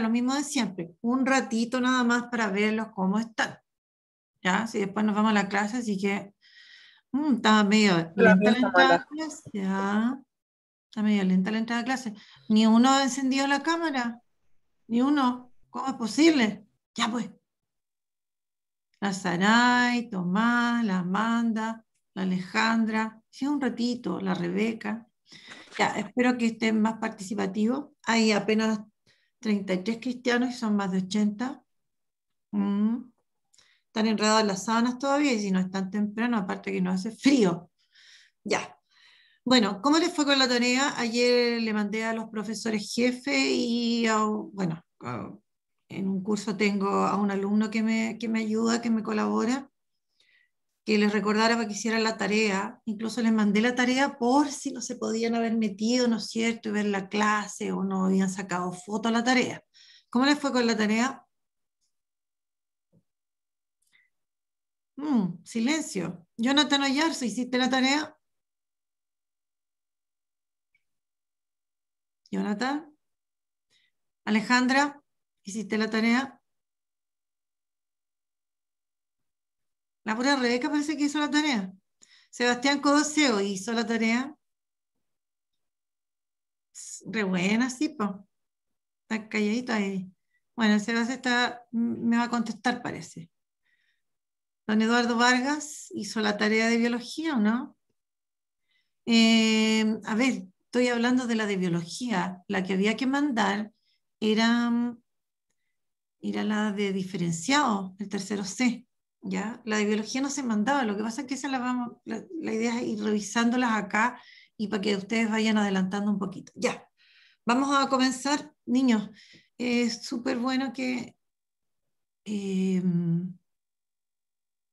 lo mismo de siempre, un ratito nada más para verlos cómo están. ¿Ya? Si después nos vamos a la clase, así que mm, medio lenta la entrada de clase. Ya. Está medio lenta la entrada de clase. Ni uno ha encendido la cámara. Ni uno. ¿Cómo es posible? Ya pues. La Saray, Tomás, la Amanda, la Alejandra, sí, un ratito, la Rebeca. Ya, espero que estén más participativos. Hay apenas 33 cristianos y son más de 80. Mm. Están enredados las sábanas todavía y si no es tan temprano, aparte que no hace frío. Ya. Bueno, ¿cómo les fue con la tarea? Ayer le mandé a los profesores jefe y, bueno, en un curso tengo a un alumno que me, que me ayuda, que me colabora que les recordara para que hicieran la tarea. Incluso les mandé la tarea por si no se podían haber metido, ¿no es cierto?, y ver la clase o no habían sacado foto a la tarea. ¿Cómo les fue con la tarea? Mm, silencio. Jonathan Ollarzo, ¿hiciste la tarea? Jonathan. Alejandra, ¿hiciste la tarea? La pura Rebeca parece que hizo la tarea. Sebastián Codoseo hizo la tarea. Re buena, sí, po. Está calladito ahí. Bueno, Sebastián me va a contestar, parece. Don Eduardo Vargas hizo la tarea de biología, ¿o no? Eh, a ver, estoy hablando de la de biología. La que había que mandar era, era la de diferenciado, el tercero C. La de biología no se mandaba, lo que pasa es que esa la, vamos, la, idea es ir revisándolas acá y para que ustedes vayan adelantando un poquito. Ya, vamos a comenzar, niños. Es súper bueno que... Em,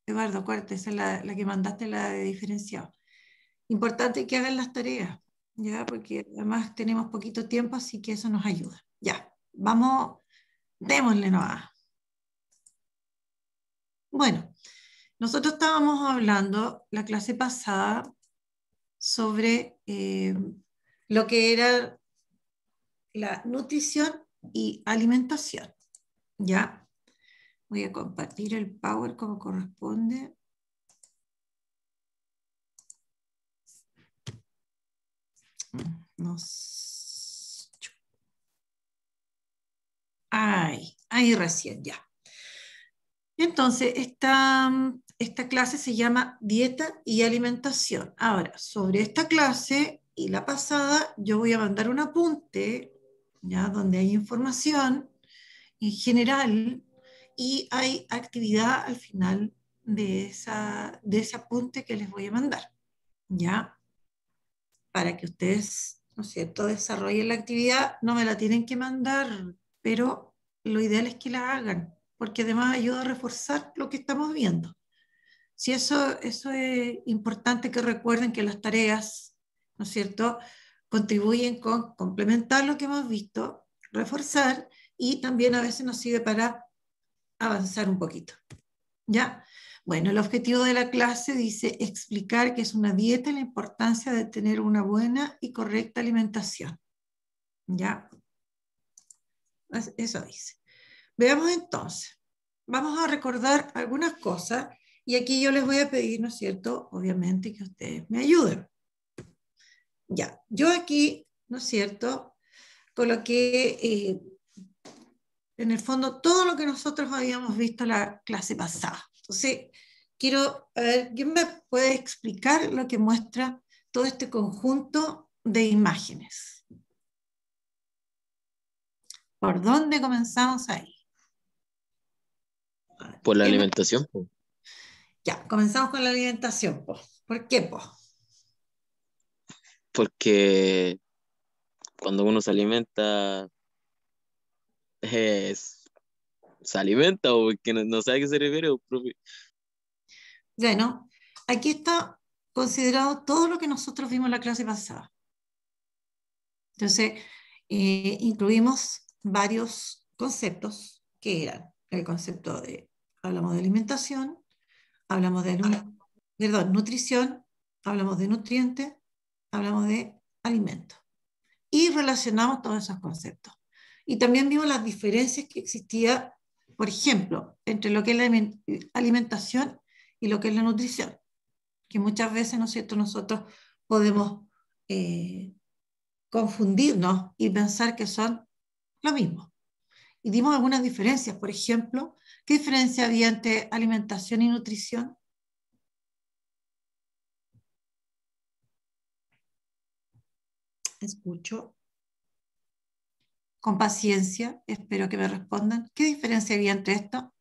Eduardo Cuarte esa es la, que mandaste, la de diferenciado. Importante que hagan las tareas, ¿ya? Porque además tenemos poquito tiempo, así que eso nos ayuda. Ya, vamos, démosle a... Bueno, nosotros estábamos hablando la clase pasada sobre eh, lo que era la nutrición y alimentación. ¿Ya? Voy a compartir el Power como corresponde. Mm, Nos... Ay, ahí recién, ya. Entonces, esta, mm, esta clase se llama Dieta y Alimentación. Ahora, sobre esta clase y la pasada, yo voy a mandar un apunte, ya donde hay información en general y hay actividad al final de, esa, de ese apunte que les voy a mandar, ¿ya? Para que ustedes, ¿no cierto?, desarrollen la actividad, no me la tienen que mandar, pero lo ideal es que la hagan, porque además ayuda a reforzar lo que estamos viendo. Si eso, eso es importante que recuerden que las tareas, ¿no es cierto?, contribuyen con complementar lo que hemos visto, reforzar y también a veces nos sirve para avanzar un poquito. ¿Ya? Bueno, el objetivo de la clase dice explicar qué es una dieta y la importancia de tener una buena y correcta alimentación. ¿Ya? Eso dice. Veamos entonces, vamos a recordar algunas cosas y aquí yo les voy a pedir, ¿no es cierto? Obviamente que ustedes me ayuden. Ya, yo aquí, ¿no es cierto? Coloqué eh, en el fondo todo lo que nosotros habíamos visto la clase pasada. Entonces, quiero, a ver, ¿quién me puede explicar lo que muestra todo este conjunto de imágenes? ¿Por dónde comenzamos ahí? Por la alimentación. Ya, comenzamos con la alimentación. ¿Por qué? Porque cuando uno se alimenta, se alimenta o que no, sabe a qué se refiere. Bueno, aquí está considerado todo lo que nosotros vimos en la clase pasada. Entonces, eh, incluimos varios conceptos que eran el concepto de hablamos de alimentación, hablamos de nutrición, hablamos de nutrientes, hablamos de alimentos. Y relacionamos todos esos conceptos. Y también vimos las diferencias que existía, por ejemplo, entre lo que es la alimentación y lo que es la nutrición. Que muchas veces, ¿no es cierto?, nosotros podemos eh, confundirnos y pensar que son lo mismo. Y dimos algunas diferencias, por ejemplo, ¿Qué diferencia había entre alimentación y nutrición? Escucho. Con paciencia, espero que me respondan. ¿Qué diferencia había entre esto?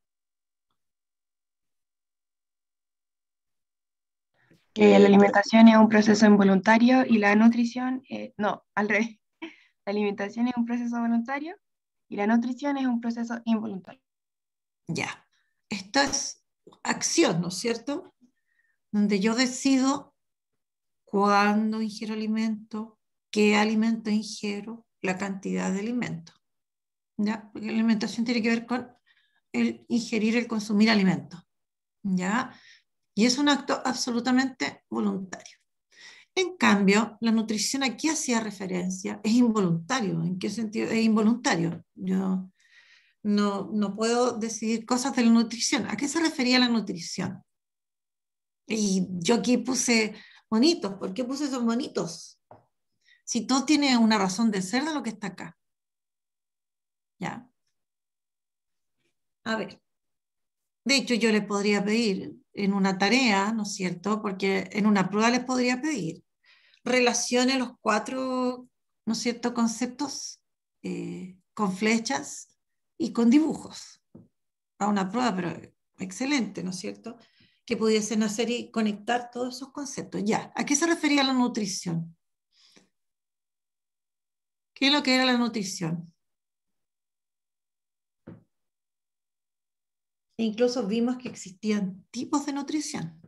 Que la alimentación es un proceso involuntario y la nutrición, eh, no, al revés. La alimentación es un proceso voluntario y la nutrición es un proceso involuntario. Ya, esta es acción, ¿no es cierto? Donde yo decido cuándo ingiero alimento, qué alimento ingiero, la cantidad de alimento. ¿Ya? Porque la alimentación tiene que ver con el ingerir, el consumir alimento. ¿Ya? Y es un acto absolutamente voluntario. En cambio, la nutrición aquí hacía referencia, es involuntario. ¿En qué sentido? Es involuntario. Yo no, no puedo decidir cosas de la nutrición. ¿A qué se refería la nutrición? Y yo aquí puse bonitos. ¿Por qué puse esos bonitos? Si todo tiene una razón de ser de lo que está acá. Ya. A ver. De hecho, yo les podría pedir en una tarea, ¿no es cierto? Porque en una prueba les podría pedir relacione los cuatro, ¿no es cierto?, conceptos eh, con flechas y con dibujos a una prueba, pero excelente, ¿no es cierto? Que pudiesen hacer y conectar todos esos conceptos. Ya, ¿a qué se refería la nutrición? ¿Qué es lo que era la nutrición? E incluso vimos que existían tipos de nutrición.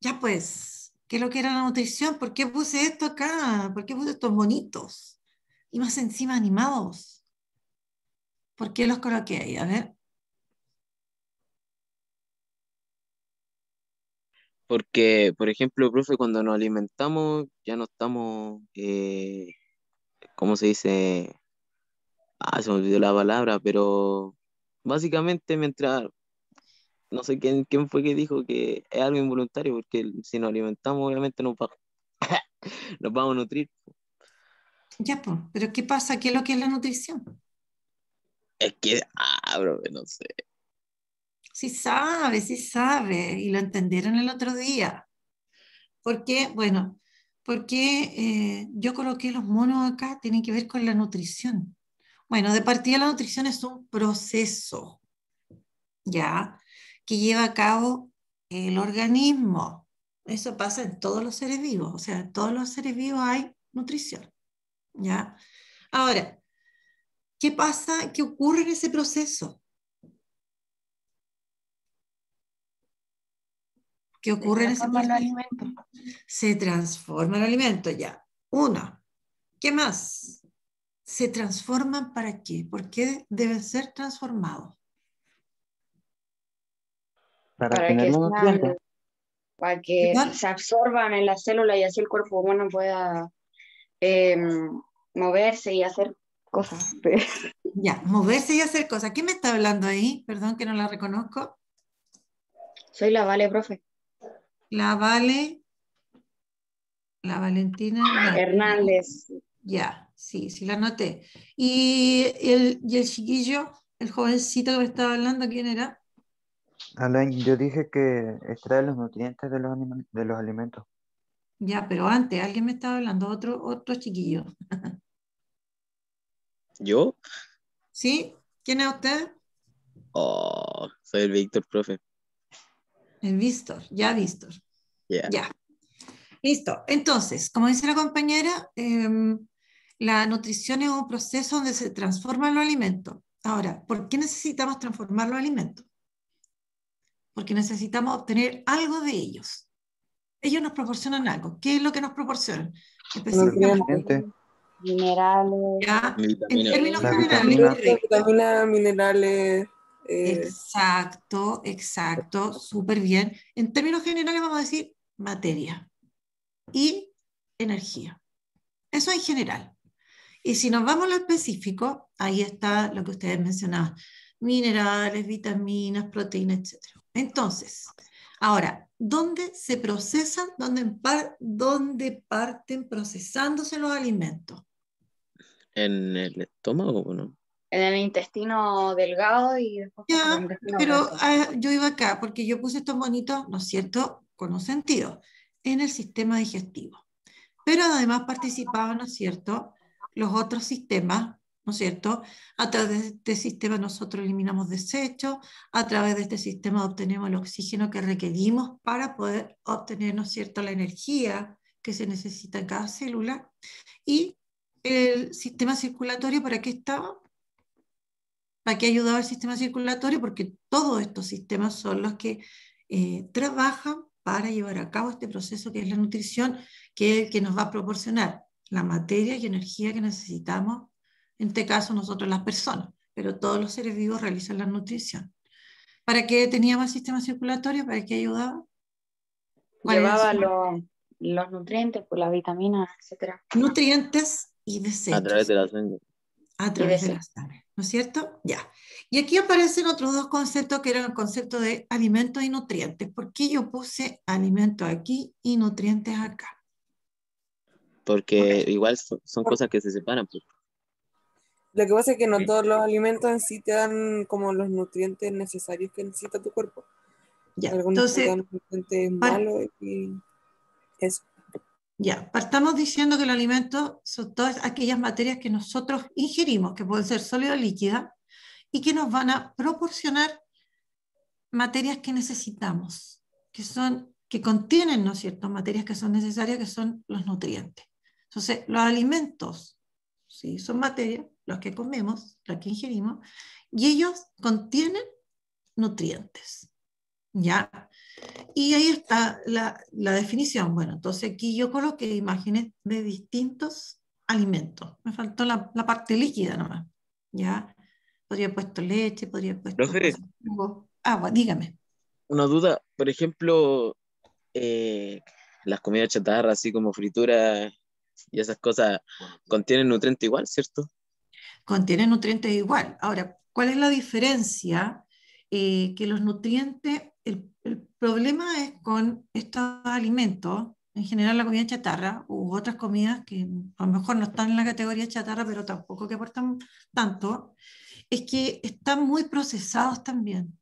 Ya pues, ¿qué es lo que era la nutrición? ¿Por qué puse esto acá? ¿Por qué puse estos bonitos? Y más encima animados ¿Por qué los coloqué A ver. Porque, por ejemplo, profe, cuando nos alimentamos ya no estamos, eh, ¿cómo se dice? Ah, se me olvidó la palabra, pero básicamente mientras, no sé quién, fue que dijo que es algo involuntario, porque si nos alimentamos obviamente nos vamos, nos vamos a nutrir. Ya, pero ¿qué pasa? ¿Qué es lo que es la nutrición? Es que, ah, bro, no sé. Sí sabe, sí sabe, y lo entendieron el otro día. Porque, bueno, porque eh, yo coloqué los monos acá, tienen que ver con la nutrición. Bueno, de partida la nutrición es un proceso, ¿ya? Que lleva a cabo el organismo. Eso pasa en todos los seres vivos, o sea, en todos los seres vivos hay nutrición, ¿ya? Ahora, ¿Qué pasa? ¿Qué ocurre en ese proceso? ¿Qué ocurre en ese proceso? Alimento. Se transforma el alimento ya. Una. ¿Qué más? ¿Se transforman para qué? ¿Por qué deben ser transformados? Para, que se absorban en la célula y así el cuerpo humano pueda em, moverse y hacer cosas. Ah. Ya, moverse y hacer cosas. ¿Quién me está hablando ahí? Perdón que no la reconozco. Soy la Vale, profe. La Vale. La Valentina. Ah, Hernández. Ya, sí, sí la noté. ¿Y el, chiquillo, el jovencito que me estaba hablando, quién era? Alain, yo dije que extrae los nutrientes de los, de los alimentos. Ya, pero antes, alguien me estaba hablando, otro, otro chiquillo. ¿Yo? ¿Sí? ¿Quién es usted? Oh, soy el Víctor, profe. El Víctor, ya Víctor. Ya. Listo. Entonces, como dice la compañera, em, la nutrición es un proceso donde se transforma los alimentos. Ahora, ¿por qué necesitamos transformar los alimentos? Porque necesitamos obtener algo de ellos. Ellos nos proporcionan algo. ¿Qué es lo que nos proporcionan? minerales. en términos generales. Vitaminas, minerales. Eh. Exacto, exacto, súper bien. En términos generales vamos a decir materia y energía. Eso en general. Y si nos vamos a lo específico, ahí está lo que ustedes mencionaban, minerales, vitaminas, proteínas, etc. Entonces, ahora, ¿dónde se procesan, dónde parten procesándose los alimentos? ¿En el estómago no? En el intestino delgado y después. Ya, pero ah, yo iba acá porque yo puse estos bonitos, ¿no es cierto? Con un sentido, en el sistema digestivo. Pero además participaban, ¿no es cierto? Los otros sistemas ¿no es cierto? A través de este sistema nosotros eliminamos desechos, a través de este sistema obtenemos el oxígeno que requerimos para poder obtener, ¿no es cierto?, la energía que se necesita en cada célula y el sistema circulatorio, ¿para qué estaba? ¿Para qué ayudaba el sistema circulatorio? Porque todos estos sistemas son los que eh, trabajan para llevar a cabo este proceso que es la nutrición, que es el que nos va a proporcionar la materia y energía que necesitamos, en este caso nosotros las personas, pero todos los seres vivos realizan la nutrición. ¿Para qué teníamos el sistema circulatorio? ¿Para qué ayudaba? Llevaba los, nutrientes, por pues, las vitaminas, etc. Nutrientes, y A través de las sangre A través de las sangre, ¿no es cierto? Ya. Y aquí aparecen otros dos conceptos que eran el concepto de alimentos y nutrientes. ¿Por qué yo puse alimentos aquí y nutrientes acá? Porque igual son, cosas que se separan. Pues. Lo que pasa es que no todos los alimentos en sí te dan como los nutrientes necesarios que necesita tu cuerpo. Algunos entonces, te dan nutrientes malos ya, partamos diciendo que los alimentos son todas aquellas materias que nosotros ingerimos, que pueden ser sólidas o líquidas, y que nos van a proporcionar materias que necesitamos, que, son, que contienen, ¿no es cierto?, materias que son necesarias, que son los nutrientes. Entonces, los alimentos ¿sí? son materias, los que comemos, los que ingerimos, y ellos contienen nutrientes. ¿ya? Y ahí está la, definición. Bueno, entonces aquí yo coloqué imágenes de distintos alimentos. Me faltó la, parte líquida nomás, ¿ya? Podría haber puesto leche, podría haber puesto... agua, ah, dígame. Una duda, por ejemplo, eh, las comidas chatarras, así como fritura y esas cosas, contienen nutrientes igual, ¿cierto? Contienen nutrientes igual. Ahora, ¿cuál es la diferencia? Eh, que los nutrientes el, problema es con estos alimentos, en general la comida chatarra u otras comidas que a lo mejor no están en la categoría chatarra, pero tampoco que aportan tanto, es que están muy procesados también.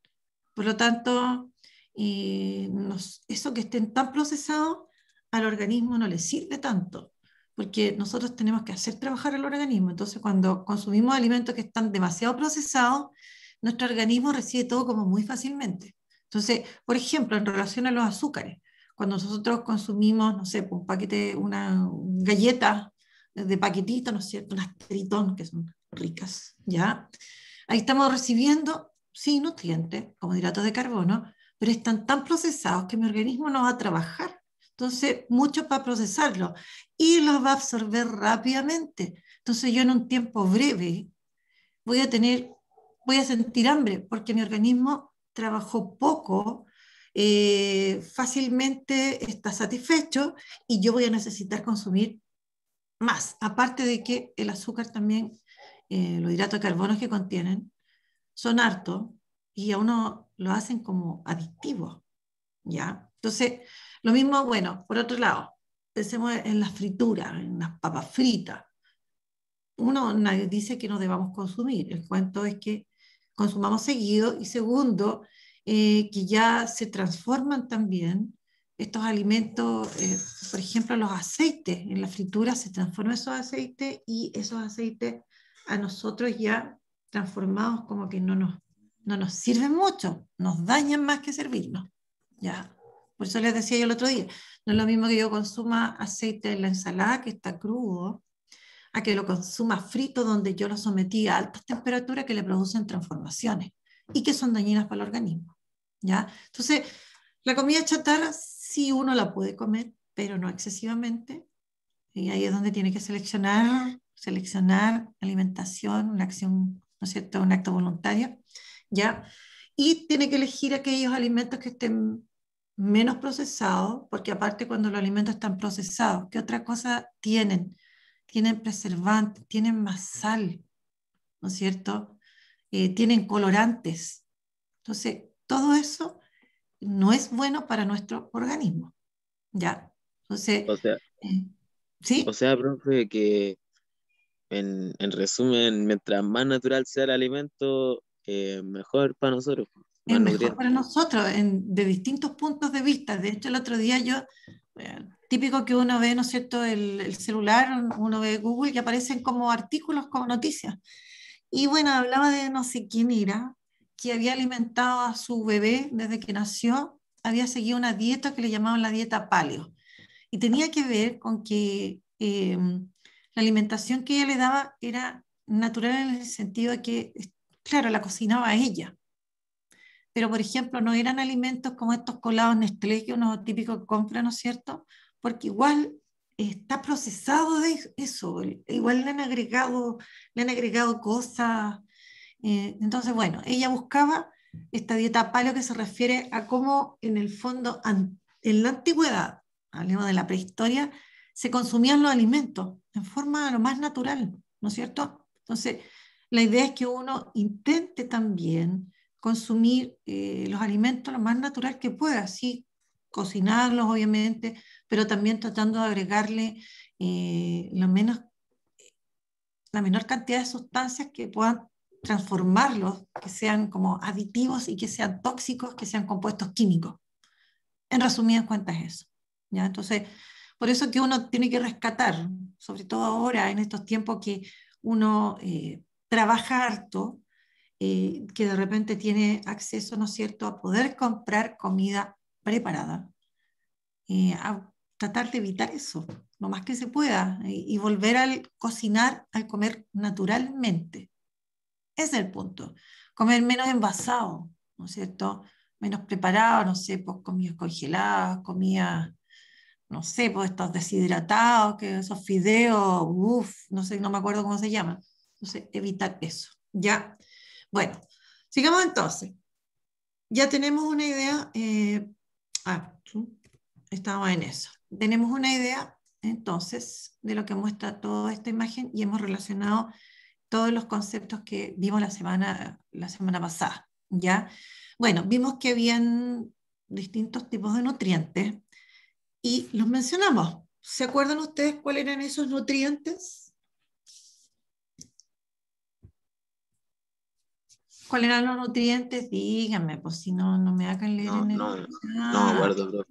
Por lo tanto, eh, eso que estén tan procesados al organismo no le sirve tanto, porque nosotros tenemos que hacer trabajar al organismo. Entonces, cuando consumimos alimentos que están demasiado procesados, nuestro organismo recibe todo como muy fácilmente. Entonces, por ejemplo, en relación a los azúcares, cuando nosotros consumimos, no sé, pues, un paquete, una galleta eh, de paquetito, ¿no es cierto? Unas tritón, que son ricas, ¿ya? Ahí estamos recibiendo, sí, nutrientes, como hidratos de carbono, pero están tan procesados que mi organismo no va a trabajar. Entonces, mucho para procesarlo y los va a absorber rápidamente. Entonces, yo en un tiempo breve voy a tener, voy a sentir hambre porque mi organismo trabajó poco, eh, fácilmente está satisfecho y yo voy a necesitar consumir más. Aparte de que el azúcar también, eh, los hidratos de carbono que contienen, son hartos y a uno lo hacen como adictivo, ¿ya? Entonces, lo mismo, bueno, por otro lado, pensemos en las frituras, en las papas fritas. Uno dice que no debamos consumir, el cuento es que consumamos seguido y segundo, eh, que ya se transforman también estos alimentos, eh, por ejemplo, los aceites, en la fritura se transforman esos aceites y esos aceites a nosotros ya transformados como que no nos, no nos sirven mucho, nos dañan más que servirnos. Ya. Por eso les decía yo el otro día, no es lo mismo que yo consuma aceite en la ensalada que está crudo, a que lo consuma frito donde yo lo sometí a altas temperaturas que le producen transformaciones y que son dañinas para el organismo. ¿ya? Entonces, la comida chatarra sí uno la puede comer, pero no excesivamente. Y ahí es donde tiene que seleccionar, seleccionar alimentación, una acción, ¿no es cierto? Un acto voluntario, ¿ya? Y tiene que elegir aquellos alimentos que estén menos procesados, porque aparte cuando los alimentos están procesados, ¿qué otra cosa tienen? tienen preservantes, tienen más sal, ¿no es cierto? Eh, tienen colorantes. Entonces, todo eso no es bueno para nuestro organismo. ¿Ya? Entonces, o sea, eh, ¿sí? O sea, profe, que en, resumen, mientras más natural sea el alimento, eh, mejor para nosotros. Pues, es mejor para nosotros, de distintos puntos de vista. De hecho, el otro día yo, típico que uno ve, ¿no es cierto?, el, el celular, uno ve Google y aparecen como artículos, como noticias. Y bueno, hablaba de no sé quién era, que había alimentado a su bebé desde que nació, había seguido una dieta que le llamaban la dieta paleo. Y tenía que ver con que em, la alimentación que ella le daba era natural en el sentido de que, claro, la cocinaba ella. Pero, por ejemplo, no eran alimentos como estos colados Nestlé que uno típico compra, ¿no es cierto? porque igual está procesado de eso, igual le han agregado, le han agregado cosas. Eh, entonces, bueno, ella buscaba esta dieta paleo que se refiere a cómo en el fondo, en la antigüedad, hablemos de la prehistoria, se consumían los alimentos en forma lo más natural, ¿no es cierto? Entonces, la idea es que uno intente también consumir eh, los alimentos lo más natural que pueda, así cocinarlos, obviamente, pero también tratando de agregarle eh, menos, la menor cantidad de sustancias que puedan transformarlos, que sean como aditivos y que sean tóxicos, que sean compuestos químicos. En resumidas cuentas, eso. ¿ya? Entonces, por eso que uno tiene que rescatar, sobre todo ahora, en estos tiempos que uno eh, trabaja harto, eh, que de repente tiene acceso, ¿no es cierto?, a poder comprar comida preparada eh, a tratar de evitar eso lo más que se pueda y, volver al cocinar, al comer naturalmente. Ese es el punto. Comer menos envasado, ¿no es cierto? Menos preparado, no sé, pues comidas congeladas, comidas, no sé, pues estos deshidratados, que esos fideos, uff, no sé, no me acuerdo cómo se llama. Entonces, evitar eso. Ya. Bueno, sigamos entonces. Ya tenemos una idea eh, Ah, estaba en eso. Tenemos una idea, entonces, de lo que muestra toda esta imagen y hemos relacionado todos los conceptos que vimos la semana, la semana pasada. ¿ya? Bueno, vimos que habían distintos tipos de nutrientes y los mencionamos. ¿Se acuerdan ustedes cuáles eran esos nutrientes? ¿Cuáles eran los nutrientes? Díganme, pues si no, no me hagan leer no, en el... No, no, no, ah. guardo,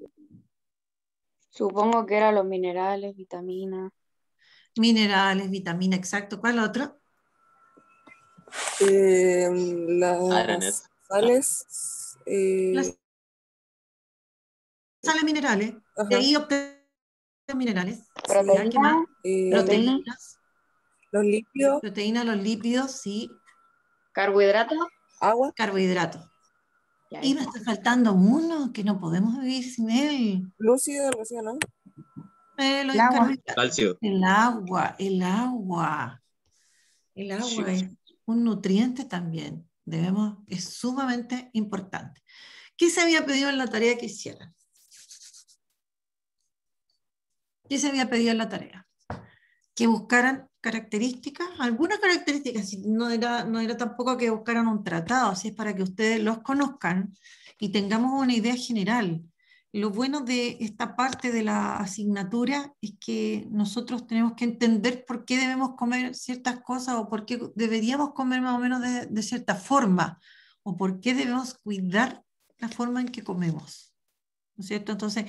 Supongo que eran los minerales, vitaminas. Minerales, vitamina, exacto. ¿Cuál otro? Eh, las sales. Las eh, sales minerales. De ahí obtenemos minerales. Proteína, sí, eh, proteínas. Los lípidos. Proteínas, los lípidos, sí. Carbohidratos. Agua. Carbohidratos. Y nos está faltando uno que no podemos vivir sin él. Lúcido, lúcido, ¿no? Eh, el, agua. el agua, el agua. es un nutriente también. Debemos, es sumamente importante. ¿Qué se había pedido en la tarea que hicieran? ¿Qué se había pedido en la tarea? Que buscaran características, algunas características, no era, no era tampoco que buscaran un tratado, así es para que ustedes los conozcan y tengamos una idea general. Lo bueno de esta parte de la asignatura es que nosotros tenemos que entender por qué debemos comer ciertas cosas o por qué deberíamos comer más o menos de, de cierta forma o por qué debemos cuidar la forma en que comemos. ¿No es cierto? Entonces,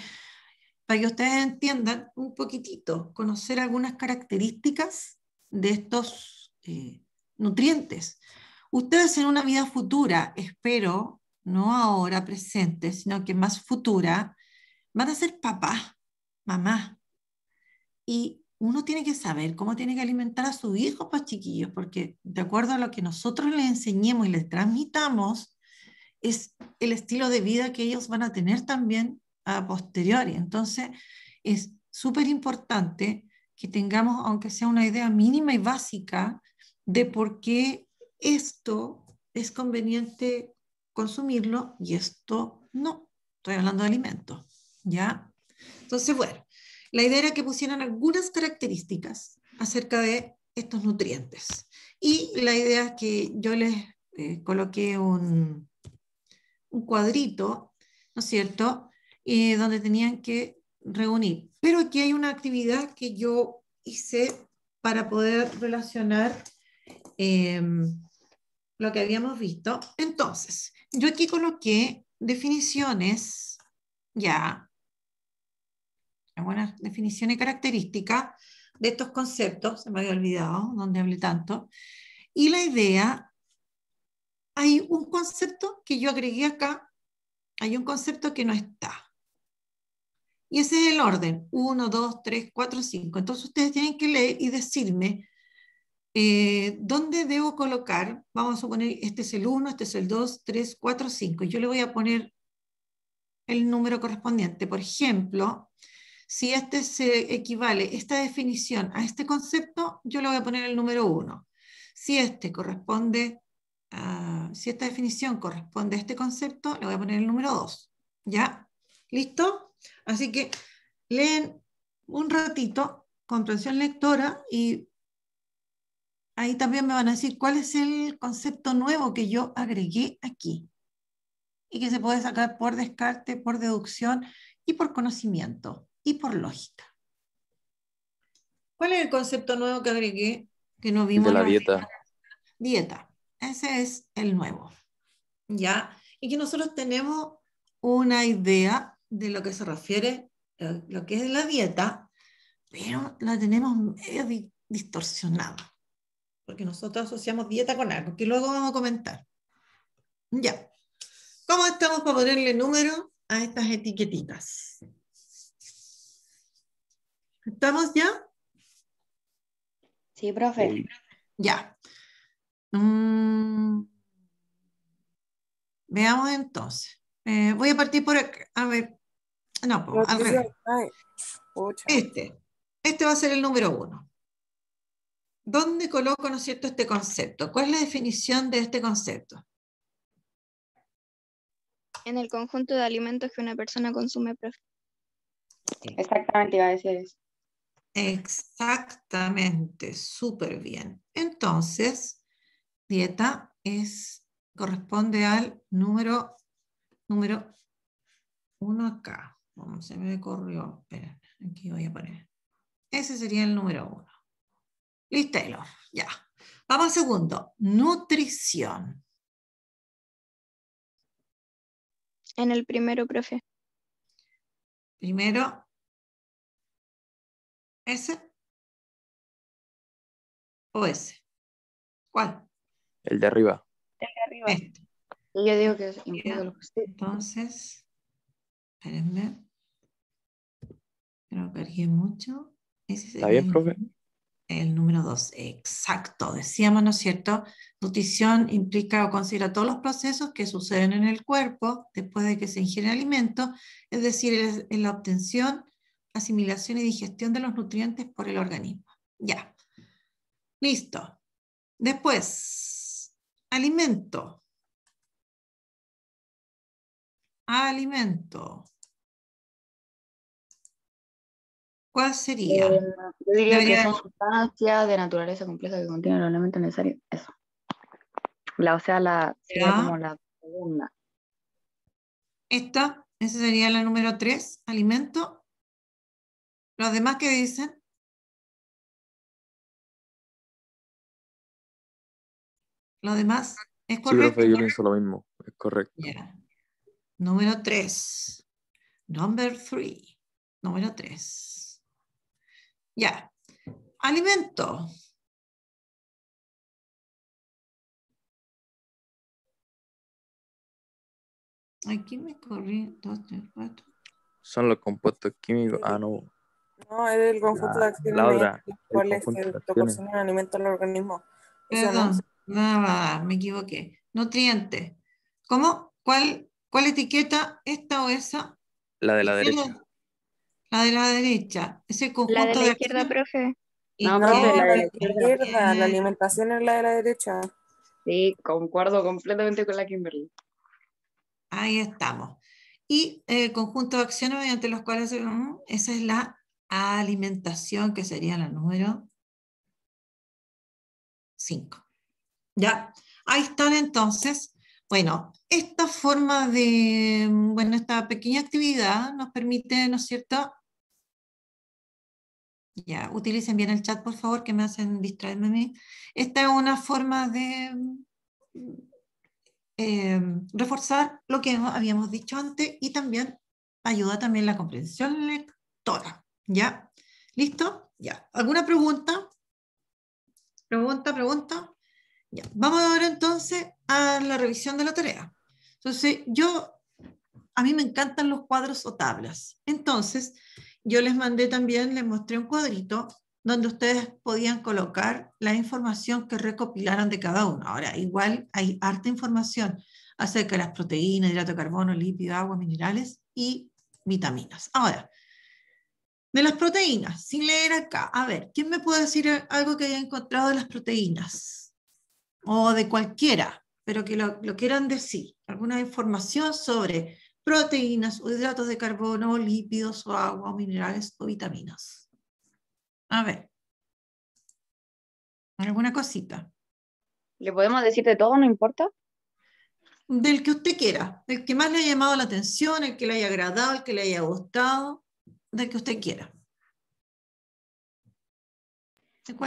para que ustedes entiendan un poquitito, conocer algunas características de estos eh, nutrientes. Ustedes en una vida futura, espero, no ahora presente, sino que más futura, van a ser papá, mamá. Y uno tiene que saber cómo tiene que alimentar a su hijo, pues chiquillos, porque de acuerdo a lo que nosotros les enseñemos y les transmitamos, es el estilo de vida que ellos van a tener también a posteriori. Entonces, es súper importante que tengamos, aunque sea una idea mínima y básica, de por qué esto es conveniente consumirlo y esto no. Estoy hablando de alimentos, ¿ya? Entonces, bueno, la idea era que pusieran algunas características acerca de estos nutrientes. Y la idea es que yo les eh, coloqué un, cuadrito, ¿no es cierto? Eh, donde tenían que reunir. Pero aquí hay una actividad que yo hice para poder relacionar em, lo que habíamos visto. Entonces, yo aquí coloqué definiciones, ya, algunas definiciones características de estos conceptos, se me había olvidado donde hablé tanto, y la idea, hay un concepto que yo agregué acá, hay un concepto que no está, y ese es el orden, 1, 2, 3, 4, 5. Entonces ustedes tienen que leer y decirme eh, dónde debo colocar, vamos a suponer, este es el 1, este es el 2, 3, 4, 5. Yo le voy a poner el número correspondiente. Por ejemplo, si este se equivale, esta definición a este concepto, yo le voy a poner el número 1. Si este corresponde si esta definición corresponde a este concepto, le voy a poner el número 2. ¿Ya? ¿Listo? Así que leen un ratito comprensión lectora y ahí también me van a decir cuál es el concepto nuevo que yo agregué aquí y que se puede sacar por descarte, por deducción y por conocimiento y por lógica. ¿Cuál es el concepto nuevo que agregué que no vimos? De la dieta. Dieta. Ese es el nuevo. ¿Ya? Y que nosotros tenemos una idea de lo que se refiere a eh, lo que es la dieta, pero la tenemos medio distorsionada, porque nosotros asociamos dieta con algo, que luego vamos a comentar. Ya, ¿cómo estamos para ponerle número a estas etiquetitas? ¿Estamos ya? Sí, profe. Ya. Mm. veamos entonces. Eh, voy a partir por A ver, este. Este va a ser el número uno. ¿Dónde coloco, no es cierto, este concepto? ¿Cuál es la definición de este concepto? En el conjunto de alimentos que una persona consume, Exactamente, iba a decir eso. Exactamente, súper bien. Entonces, dieta es, corresponde al número, número acá se me corrió? Esperen, aquí voy a poner. Ese sería el número uno. Listelo, ya. Vamos al segundo. Nutrición. En el primero, profe. Primero. ¿Ese? ¿O ese? ¿Cuál? El de arriba. El de arriba. Este. Yo digo que es Entonces, espérenme. Pero cargué mucho. ¿Está bien, el, profe? El número dos, exacto. Decíamos, ¿no es cierto? Nutrición implica o considera todos los procesos que suceden en el cuerpo después de que se ingieren alimento, es decir, en la obtención, asimilación y digestión de los nutrientes por el organismo. Ya. Listo. Después, alimento. Alimento. ¿Cuál sería? Eh, yo diría Debería... que son sustancias de naturaleza compleja que contienen los elementos necesarios. Eso. La, o sea, la como la segunda. Esta, esa sería la número tres alimento. Los demás que dicen. los demás es correcto. Sí, yo pienso lo mismo, es correcto. Número tres Number three Número tres ya. Alimento. Aquí me corrí Son los compuestos químicos. Ah, no. No, es ah, el la, este, de alimento al organismo. Perdón, nada, no, me equivoqué. Nutrientes. ¿Cómo? ¿Cuál, ¿Cuál etiqueta? ¿Esta o esa? La de la derecha. La de la derecha. Ese conjunto la de la izquierda, profe. No, la de la izquierda. La alimentación es la de la derecha. Sí, concuerdo completamente con la Kimberly. Ahí estamos. Y el eh, conjunto de acciones mediante los cuales mm, esa es la alimentación, que sería la número 5. Ya, ahí están entonces. Bueno, esta forma de, mm, bueno, esta pequeña actividad nos permite, ¿no es cierto?, ya, utilicen bien el chat, por favor, que me hacen distraerme a mí. Esta es una forma de eh, reforzar lo que habíamos dicho antes y también ayuda también la comprensión lectora. ¿Ya? ¿Listo? Ya. ¿Alguna pregunta? Pregunta, pregunta. Ya. Vamos ahora entonces a la revisión de la tarea. Entonces, yo, a mí me encantan los cuadros o tablas. Entonces, yo les mandé también, les mostré un cuadrito donde ustedes podían colocar la información que recopilaran de cada uno. Ahora, igual hay harta información acerca de las proteínas, hidrato de carbono, lípido, agua, minerales y vitaminas. Ahora, de las proteínas, sin leer acá, a ver, ¿quién me puede decir algo que haya encontrado de las proteínas? O de cualquiera, pero que lo, lo quieran decir. Alguna información sobre proteínas hidratos de carbono, lípidos o agua minerales o vitaminas. A ver. ¿Alguna cosita? ¿Le podemos decir de todo, no importa? Del que usted quiera, del que más le haya llamado la atención, el que le haya agradado, el que le haya gustado, del que usted quiera.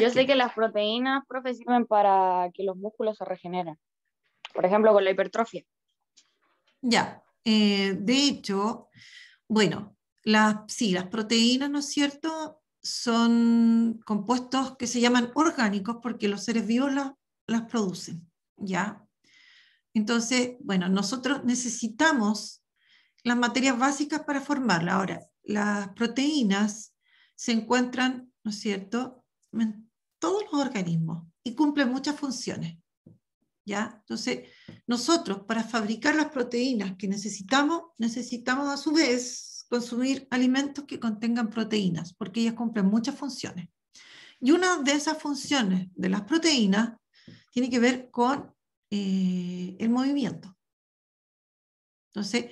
Yo sé que las proteínas, profe, sirven para que los músculos se regeneren. Por ejemplo, con la hipertrofia. Ya, eh, de hecho, bueno, las, sí, las proteínas, ¿no es cierto? Son compuestos que se llaman orgánicos porque los seres vivos las, producen, ¿ya? Entonces, bueno, nosotros necesitamos las materias básicas para formarla. Ahora, las proteínas se encuentran, ¿no es cierto?, en todos los organismos y cumplen muchas funciones. ¿ya? Entonces, nosotros para fabricar las proteínas que necesitamos, necesitamos a su vez consumir alimentos que contengan proteínas, porque ellas cumplen muchas funciones. Y una de esas funciones de las proteínas tiene que ver con eh, el movimiento. Entonces,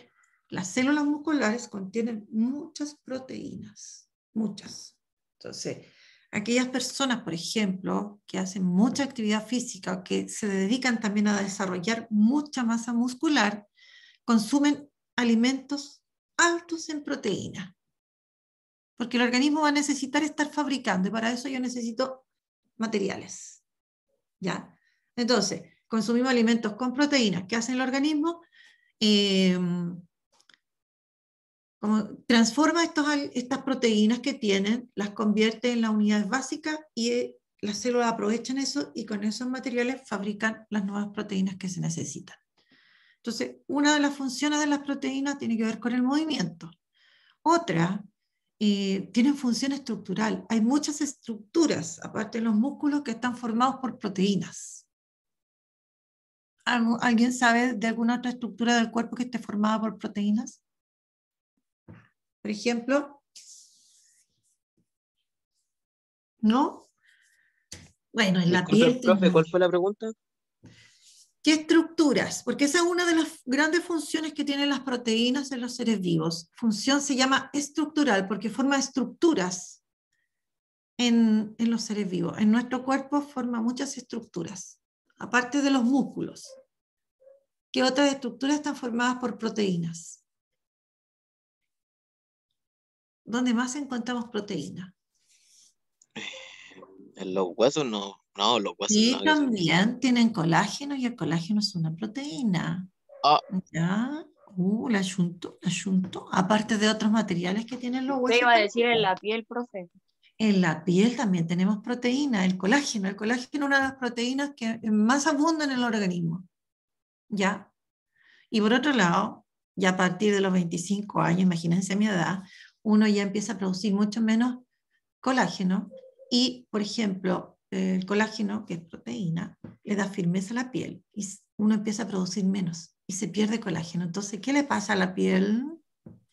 las células musculares contienen muchas proteínas, muchas. Entonces, aquellas personas, por ejemplo, que hacen mucha actividad física o que se dedican también a desarrollar mucha masa muscular, consumen alimentos altos en proteína. Porque el organismo va a necesitar estar fabricando y para eso yo necesito materiales. ¿Ya? Entonces, consumimos alimentos con proteínas. ¿Qué hace el organismo? Eh, transforma estas proteínas que tienen, las convierte en las unidades básicas y eh, las células aprovechan eso y con esos materiales fabrican las nuevas proteínas que se necesitan. Entonces, una de las funciones de las proteínas tiene que ver con el movimiento. Otra eh, tiene función estructural. Hay muchas estructuras, aparte de los músculos, que están formados por proteínas. ¿Alguien sabe de alguna otra estructura del cuerpo que esté formada por proteínas? por ejemplo. ¿No? Bueno, en la ¿Cuál fue la pregunta? ¿Qué estructuras? Porque esa es una de las grandes funciones que tienen las proteínas en los seres vivos. Función se llama estructural porque forma estructuras en, en los seres vivos. En nuestro cuerpo forma muchas estructuras, aparte de los músculos. ¿Qué otras estructuras están formadas por proteínas? ¿Dónde más encontramos proteína? Eh, en los huesos no. No, los huesos sí, también tienen colágeno y el colágeno es una proteína. Ah. ¿Ya? Uh, la ayunto, la ayunto. Aparte de otros materiales que tienen los huesos. Te iba a decir en la piel, profe. En la piel también tenemos proteína, el colágeno. El colágeno es una de las proteínas que más abunda en el organismo. ¿Ya? Y por otro lado, ya a partir de los 25 años, imagínense mi edad, uno ya empieza a producir mucho menos colágeno y, por ejemplo, el colágeno, que es proteína, le da firmeza a la piel y uno empieza a producir menos y se pierde colágeno. Entonces, ¿qué le pasa a la piel?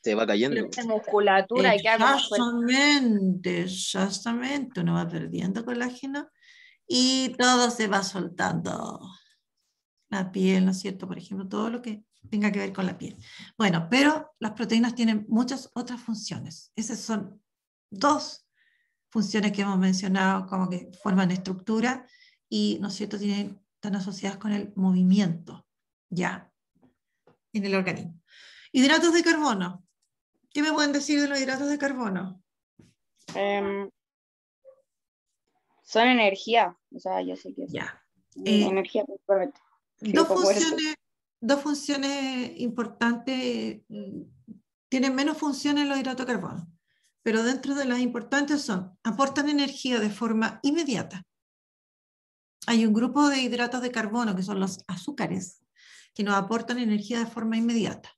Se va cayendo. Esa musculatura. Exactamente, exactamente. Uno va perdiendo colágeno y todo se va soltando. La piel, ¿no es cierto? Por ejemplo, todo lo que tenga que ver con la piel. Bueno, pero las proteínas tienen muchas otras funciones. Esas son dos funciones que hemos mencionado como que forman estructura y, ¿no es cierto?, tienen, están asociadas con el movimiento, ¿ya? En el organismo. Hidratos de carbono. ¿Qué me pueden decir de los hidratos de carbono? Em, son energía, o sea, yo sé que es ya. energía. Eh, dos funciones, dos funciones importantes, mm, tienen menos funciones los hidratos de carbono, pero dentro de las importantes son, aportan energía de forma inmediata. Hay un grupo de hidratos de carbono, que son los azúcares, que nos aportan energía de forma inmediata.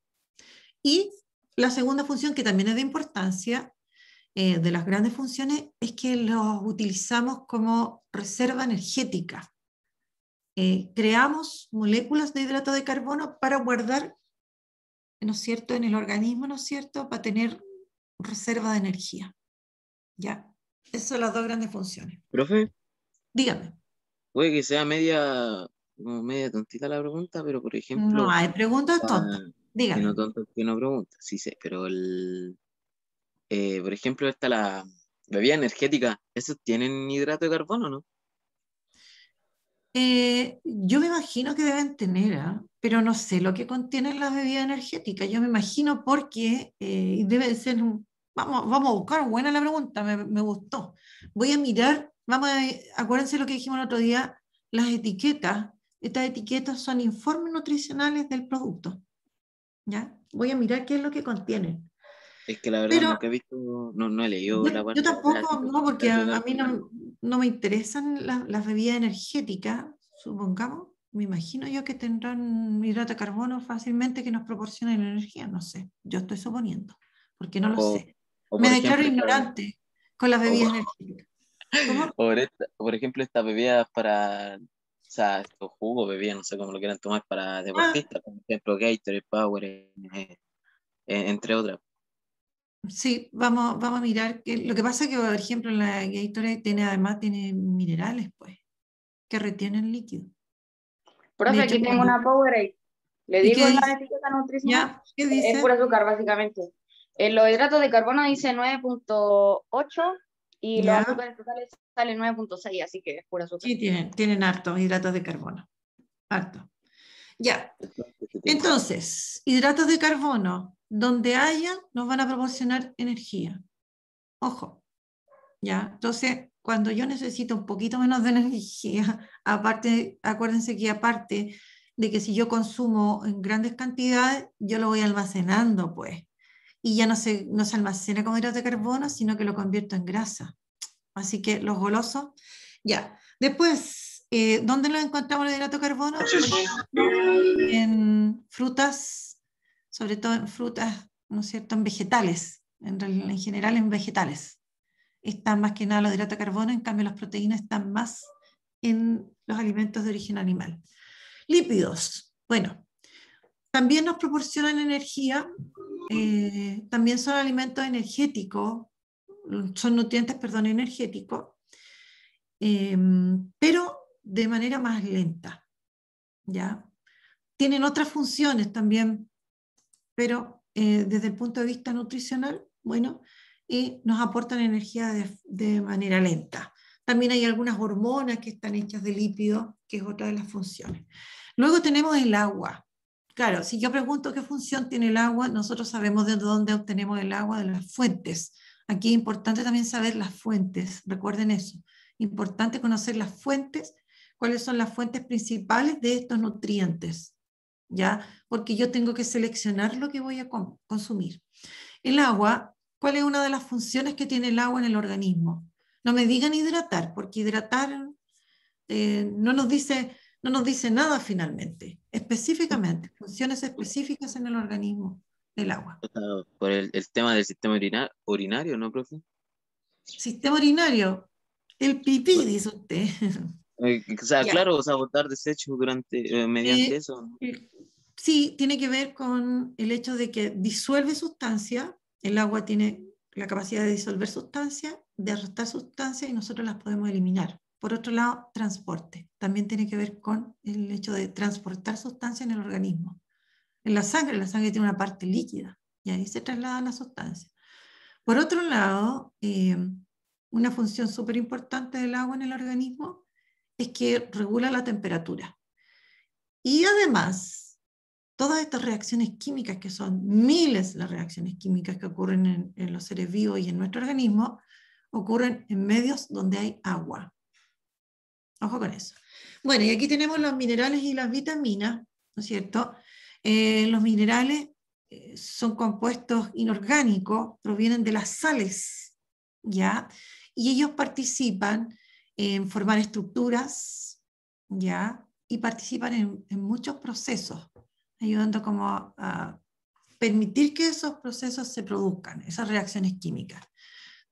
Y la segunda función, que también es de importancia, eh, de las grandes funciones, es que los utilizamos como reserva energética. Eh, creamos moléculas de hidrato de carbono para guardar, ¿no es cierto?, en el organismo, ¿no es cierto?, para tener reserva de energía. Ya, esas son las dos grandes funciones. Profe. Dígame. Puede que sea media, media tontita la pregunta, pero por ejemplo... No, hay preguntas ah, tontas. Dígame. no tontas que no preguntas, sí sé, pero el... Eh, por ejemplo, está la bebida energética, ¿esos tienen hidrato de carbono, no? Eh, yo me imagino que deben tener, ¿ah? pero no sé lo que contienen las bebidas energéticas. Yo me imagino porque eh, debe ser Vamos, vamos a buscar, buena la pregunta, me, me gustó. Voy a mirar, vamos acuérdense lo que dijimos el otro día, las etiquetas, estas etiquetas son informes nutricionales del producto. ¿ya? Voy a mirar qué es lo que contienen. Es que la verdad lo que he visto, no, he leído la Yo tampoco, no, porque a, mí no, me interesan las, bebidas energéticas, supongamos. Me imagino yo que tendrán hidrato de carbono fácilmente que nos proporcionen energía, no sé. Yo estoy suponiendo, porque no lo sé. Me declaro ignorante con las bebidas energéticas. Por, ejemplo, estas bebidas para o sea, estos jugos, bebidas, no sé cómo lo quieran tomar para ah. deportistas, por ejemplo, Gatorade, Power, eh, eh, entre otras. Sí, vamos, vamos a mirar. lo que pasa es que, por ejemplo, la Gatorade tiene, además tiene minerales, pues, que retienen líquido. Por eso aquí tengo una Powerade. Le digo en la etiqueta nutricional. Es pura azúcar, básicamente. Eh, los hidratos de carbono dice 9.8 y los azúcares totales salen 9.6, así que es pura azúcar. Sí, tienen, tienen hartos hidratos de carbono. Harto. Ya. Entonces, hidratos de carbono, donde haya, nos van a proporcionar energía. Ojo. Ya. Entonces, cuando yo necesito un poquito menos de energía, aparte, acuérdense que aparte de que si yo consumo en grandes cantidades, yo lo voy almacenando, pues. Y ya no se, no se almacena como hidratos de carbono, sino que lo convierto en grasa. Así que los golosos, ya. Después, eh, ¿Dónde lo encontramos el hidrato de carbono? En frutas, sobre todo en frutas, ¿no es cierto? En vegetales, en, general en vegetales. Están más que nada los de carbono, en cambio las proteínas están más en los alimentos de origen animal. Lípidos, bueno, también nos proporcionan energía, eh, también son alimentos energéticos, son nutrientes, perdón, energéticos, eh, pero de manera más lenta. ¿ya? Tienen otras funciones también, pero eh, desde el punto de vista nutricional, bueno, y eh, nos aportan energía de, manera lenta. También hay algunas hormonas que están hechas de lípidos, que es otra de las funciones. Luego tenemos el agua. Claro, si yo pregunto qué función tiene el agua, nosotros sabemos de dónde obtenemos el agua, de las fuentes. Aquí es importante también saber las fuentes, recuerden eso. Importante conocer las fuentes cuáles son las fuentes principales de estos nutrientes, ¿ya? Porque yo tengo que seleccionar lo que voy a consumir. El agua, ¿cuál es una de las funciones que tiene el agua en el organismo? No me digan hidratar, porque hidratar eh, no, nos dice, no nos dice nada finalmente, específicamente, funciones específicas en el organismo del agua. Por el, tema del sistema urinario, ¿no, profe? Sistema urinario, el pipí, dice usted. Eh, o sea, claro, o sea, votar desechos durante, eh, mediante eso. Sí, tiene que ver con el hecho de que disuelve sustancia, el agua tiene la capacidad de disolver sustancia, de arrastrar sustancia y nosotros las podemos eliminar. Por otro lado, transporte. También tiene que ver con el hecho de transportar sustancia en el organismo. En la sangre, la sangre tiene una parte líquida y ahí se trasladan las sustancias. Por otro lado, eh, una función súper importante del agua en el organismo es que regula la temperatura. Y además, todas estas reacciones químicas, que son miles las reacciones químicas que ocurren en, los seres vivos y en nuestro organismo, ocurren en medios donde hay agua. Ojo con eso. Bueno, y aquí tenemos los minerales y las vitaminas, ¿no es cierto? Eh, los minerales eh, son compuestos inorgánicos, provienen de las sales, ¿ya? Y ellos participan en formar estructuras, ¿ya? Y participan en, muchos procesos, ayudando como a, permitir que esos procesos se produzcan, esas reacciones químicas.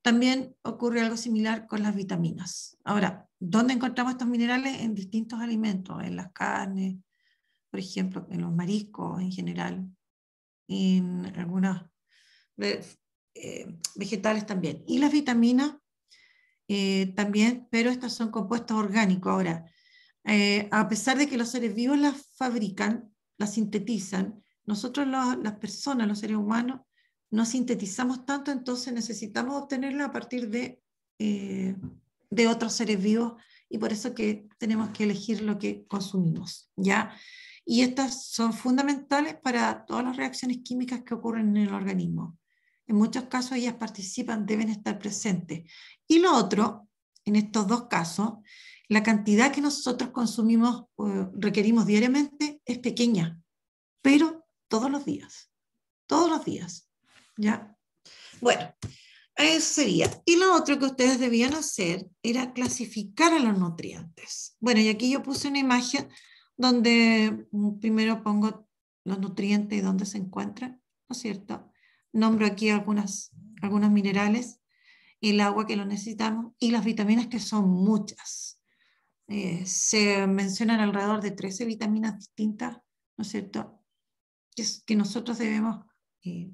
También ocurre algo similar con las vitaminas. Ahora, ¿dónde encontramos estos minerales? En distintos alimentos, en las carnes, por ejemplo, en los mariscos en general, en algunos eh, vegetales también. Y las vitaminas eh, también, pero estos son compuestos orgánicos. Ahora, eh, a pesar de que los seres vivos las fabrican, las sintetizan, nosotros las personas, los seres humanos, no sintetizamos tanto, entonces necesitamos obtenerla a partir de, eh, de otros seres vivos y por eso que tenemos que elegir lo que consumimos, ¿ya? Y estas son fundamentales para todas las reacciones químicas que ocurren en el organismo en muchos casos ellas participan, deben estar presentes. Y lo otro, en estos dos casos, la cantidad que nosotros consumimos, eh, requerimos diariamente, es pequeña, pero todos los días, todos los días, ¿ya? Bueno, eso sería. Y lo otro que ustedes debían hacer era clasificar a los nutrientes. Bueno, y aquí yo puse una imagen donde mm, primero pongo los nutrientes y dónde se encuentran, ¿no es cierto? Nombro aquí algunas, algunos minerales, el agua que lo necesitamos y las vitaminas que son muchas. Eh, se mencionan alrededor de 13 vitaminas distintas, ¿no es cierto? Que, que nosotros debemos eh,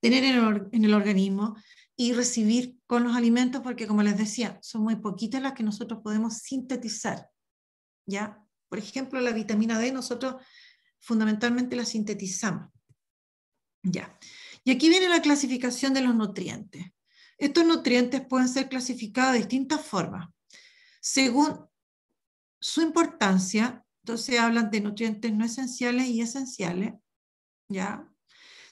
tener en el, en el organismo y recibir con los alimentos, porque como les decía, son muy poquitas las que nosotros podemos sintetizar. ¿ya? Por ejemplo, la vitamina D nosotros fundamentalmente la sintetizamos. Y aquí viene la clasificación de los nutrientes. Estos nutrientes pueden ser clasificados de distintas formas. Según su importancia, entonces hablan de nutrientes no esenciales y esenciales, ¿ya?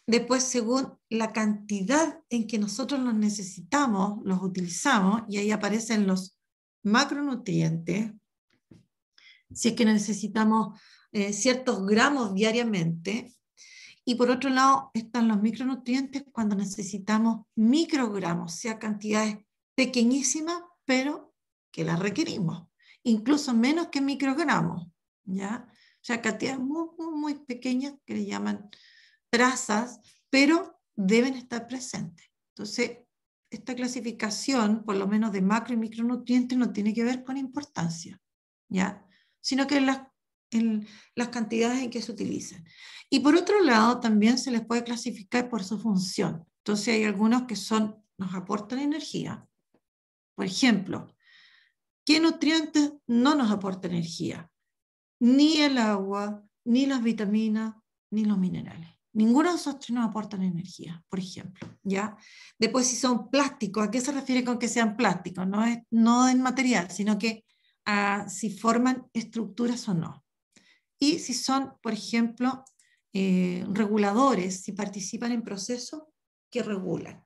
Después, según la cantidad en que nosotros los necesitamos, los utilizamos, y ahí aparecen los macronutrientes, si es que necesitamos eh, ciertos gramos diariamente, y por otro lado están los micronutrientes cuando necesitamos microgramos, o sea, cantidades pequeñísimas, pero que las requerimos, incluso menos que microgramos, ¿ya? O sea, cantidades muy, muy, muy pequeñas que le llaman trazas, pero deben estar presentes. Entonces, esta clasificación, por lo menos de macro y micronutrientes, no tiene que ver con importancia, ¿ya? Sino que las en las cantidades en que se utilizan. Y por otro lado, también se les puede clasificar por su función. Entonces hay algunos que son, nos aportan energía. Por ejemplo, ¿qué nutrientes no nos aportan energía? Ni el agua, ni las vitaminas, ni los minerales. Ninguno de esos tres nos aportan energía, por ejemplo. ¿ya? Después, si son plásticos, ¿a qué se refiere con que sean plásticos? No, es, no en material, sino que ah, si forman estructuras o no y si son, por ejemplo, eh, reguladores, si participan en procesos que regulan,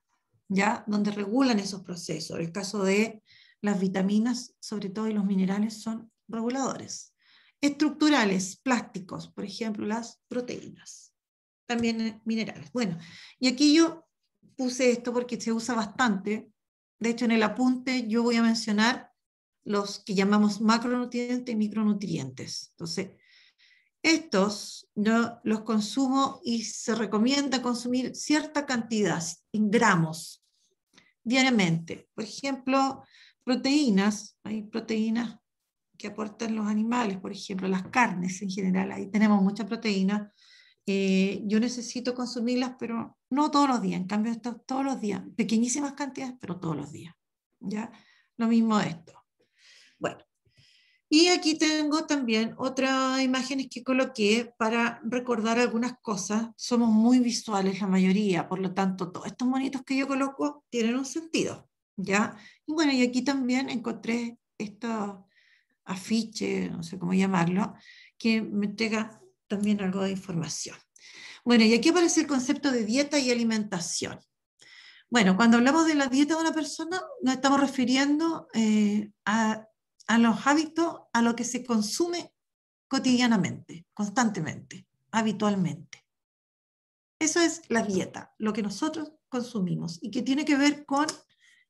¿ya? Donde regulan esos procesos. El caso de las vitaminas, sobre todo, y los minerales son reguladores. Estructurales, plásticos, por ejemplo, las proteínas, también eh, minerales. Bueno, y aquí yo puse esto porque se usa bastante. De hecho, en el apunte yo voy a mencionar los que llamamos macronutrientes y micronutrientes. Entonces, estos yo los consumo y se recomienda consumir cierta cantidad en gramos diariamente. Por ejemplo, proteínas, hay proteínas que aportan los animales, por ejemplo, las carnes en general, ahí tenemos mucha proteína. Eh, yo necesito consumirlas, pero no todos los días, en cambio, esto, todos los días, pequeñísimas cantidades, pero todos los días. ¿ya? Lo mismo esto. Bueno, y aquí tengo también otras imágenes que coloqué para recordar algunas cosas. Somos muy visuales la mayoría, por lo tanto, todos estos monitos que yo coloco tienen un sentido. ¿ya? Y bueno, y aquí también encontré estos afiches, no sé cómo llamarlo, que me entrega también algo de información. Bueno, y aquí aparece el concepto de dieta y alimentación. Bueno, cuando hablamos de la dieta de una persona, nos estamos refiriendo eh, a a los hábitos, a lo que se consume cotidianamente, constantemente, habitualmente. Eso es la dieta, lo que nosotros consumimos y que tiene que ver con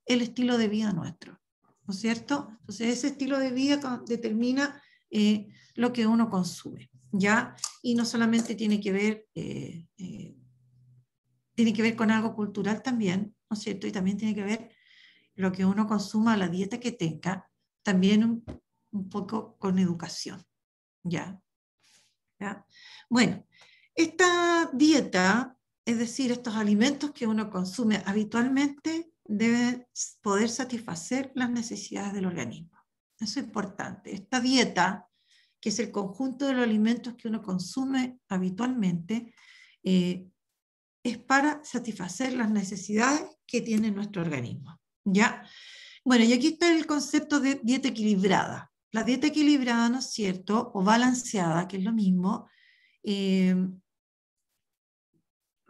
el estilo de vida nuestro, ¿no es cierto? Entonces ese estilo de vida determina eh, lo que uno consume, ¿ya? Y no solamente tiene que ver, eh, eh, tiene que ver con algo cultural también, ¿no es cierto? Y también tiene que ver lo que uno consuma, la dieta que tenga, también un, poco con educación. ¿ya? ¿Ya? Bueno, esta dieta, es decir, estos alimentos que uno consume habitualmente, deben poder satisfacer las necesidades del organismo. Eso es importante. Esta dieta, que es el conjunto de los alimentos que uno consume habitualmente, eh, es para satisfacer las necesidades que tiene nuestro organismo. ¿Ya? Bueno, y aquí está el concepto de dieta equilibrada. La dieta equilibrada, ¿no es cierto? O balanceada, que es lo mismo, eh,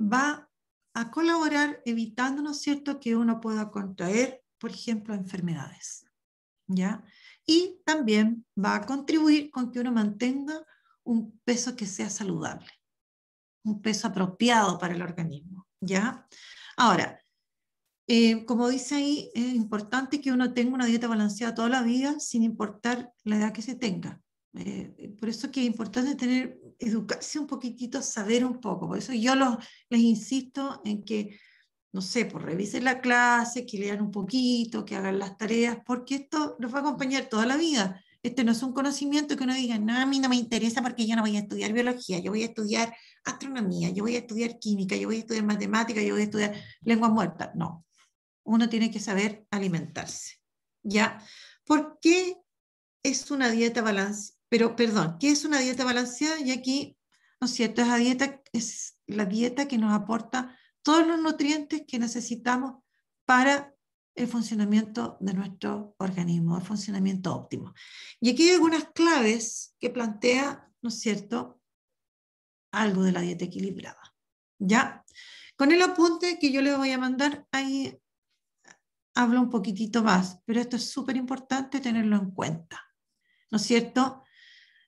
va a colaborar evitando, ¿no es cierto?, que uno pueda contraer, por ejemplo, enfermedades. ¿Ya? Y también va a contribuir con que uno mantenga un peso que sea saludable, un peso apropiado para el organismo. ¿Ya? Ahora, eh, como dice ahí, es importante que uno tenga una dieta balanceada toda la vida, sin importar la edad que se tenga. Eh, eh, por eso que es importante tener, educarse un poquitito, saber un poco. Por eso yo los, les insisto en que, no sé, pues revisen la clase, que lean un poquito, que hagan las tareas, porque esto nos va a acompañar toda la vida. Este no es un conocimiento que uno diga, no, a mí no me interesa porque yo no voy a estudiar biología, yo voy a estudiar astronomía, yo voy a estudiar química, yo voy a estudiar matemática, yo voy a estudiar lengua muerta. No, uno tiene que saber alimentarse. ¿Ya? ¿Por qué es una dieta balanceada? Pero, perdón, ¿qué es una dieta balanceada? Y aquí, ¿no es cierto? dieta es la dieta que nos aporta todos los nutrientes que necesitamos para el funcionamiento de nuestro organismo, el funcionamiento óptimo. Y aquí hay algunas claves que plantea, ¿no es cierto?, algo de la dieta equilibrada. ¿Ya? Con el apunte que yo le voy a mandar ahí Hablo un poquitito más, pero esto es súper importante tenerlo en cuenta, ¿no es cierto?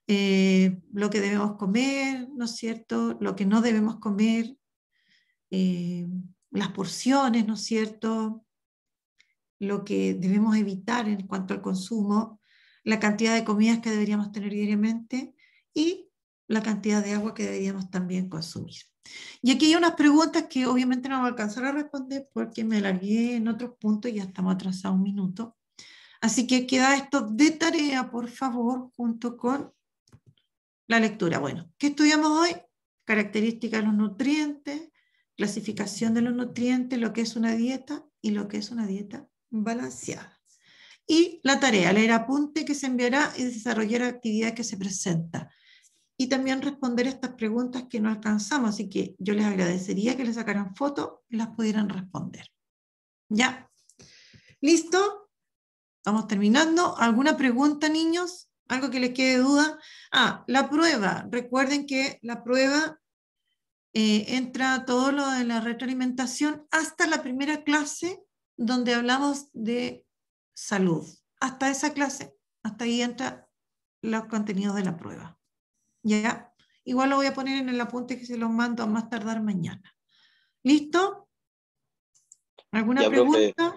Eh, lo que debemos comer, ¿no es cierto? Lo que no debemos comer, eh, las porciones, ¿no es cierto? Lo que debemos evitar en cuanto al consumo, la cantidad de comidas que deberíamos tener diariamente y la cantidad de agua que deberíamos también consumir. Y aquí hay unas preguntas que obviamente no voy a alcanzar a responder porque me largué en otros puntos y ya estamos atrasados un minuto. Así que queda esto de tarea, por favor, junto con la lectura. Bueno, ¿qué estudiamos hoy? Características de los nutrientes, clasificación de los nutrientes, lo que es una dieta y lo que es una dieta balanceada. Y la tarea, leer apunte que se enviará y desarrollar la actividad que se presenta y también responder estas preguntas que no alcanzamos. Así que yo les agradecería que les sacaran fotos y las pudieran responder. ¿Ya? ¿Listo? Estamos terminando. ¿Alguna pregunta, niños? ¿Algo que les quede duda? Ah, la prueba. Recuerden que la prueba eh, entra todo lo de la retroalimentación hasta la primera clase donde hablamos de salud. Hasta esa clase, hasta ahí entra los contenidos de la prueba. ¿Ya? Igual lo voy a poner en el apunte que se los mando a más tardar mañana. ¿Listo? ¿Alguna pregunta?